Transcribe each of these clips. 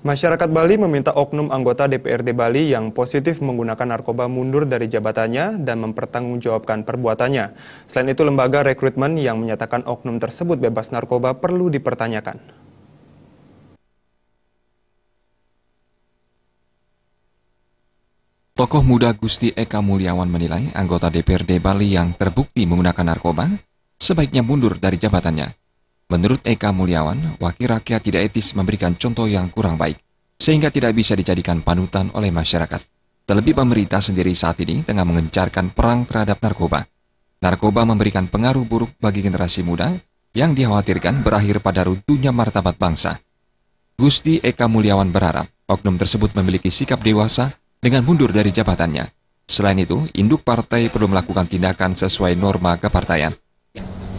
Masyarakat Bali meminta oknum anggota DPRD Bali yang positif menggunakan narkoba mundur dari jabatannya dan mempertanggungjawabkan perbuatannya. Selain itu, lembaga rekrutmen yang menyatakan oknum tersebut bebas narkoba perlu dipertanyakan. Tokoh muda Gusti Eka Mulyawan menilai anggota DPRD Bali yang terbukti menggunakan narkoba sebaiknya mundur dari jabatannya Menurut Eka Mulyawan, wakil rakyat tidak etis memberikan contoh yang kurang baik, sehingga tidak bisa dijadikan panutan oleh masyarakat. Terlebih pemerintah sendiri saat ini tengah mengencarkan perang terhadap narkoba. Narkoba memberikan pengaruh buruk bagi generasi muda yang dikhawatirkan berakhir pada runtuhnya martabat bangsa. Gusti Eka Mulyawan berharap oknum tersebut memiliki sikap dewasa dengan mundur dari jabatannya. Selain itu, induk partai perlu melakukan tindakan sesuai norma kepartaian.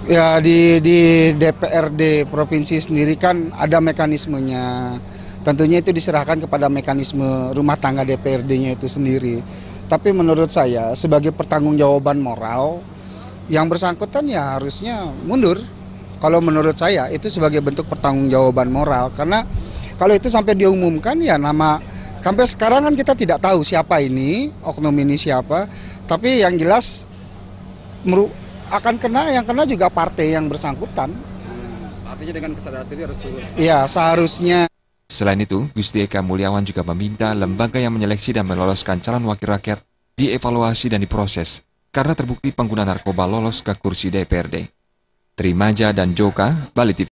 Ya di, di DPRD provinsi sendiri kan ada mekanismenya. Tentunya itu diserahkan kepada mekanisme rumah tangga DPRD-nya itu sendiri. Tapi menurut saya sebagai pertanggungjawaban moral yang bersangkutan ya harusnya mundur. Kalau menurut saya itu sebagai bentuk pertanggungjawaban moral karena kalau itu sampai diumumkan ya nama sampai sekarang kan kita tidak tahu siapa ini, oknum ini siapa. Tapi yang jelas akan kena yang kena juga partai yang bersangkutan. Hmm, artinya dengan kesadaran sendiri harus turun. Iya, seharusnya. Selain itu, Gusti Eka Mulyawan juga meminta lembaga yang menyeleksi dan meloloskan calon wakil rakyat dievaluasi dan diproses karena terbukti pengguna narkoba lolos ke kursi DPRD. Trimaja dan Joka, Bali TV.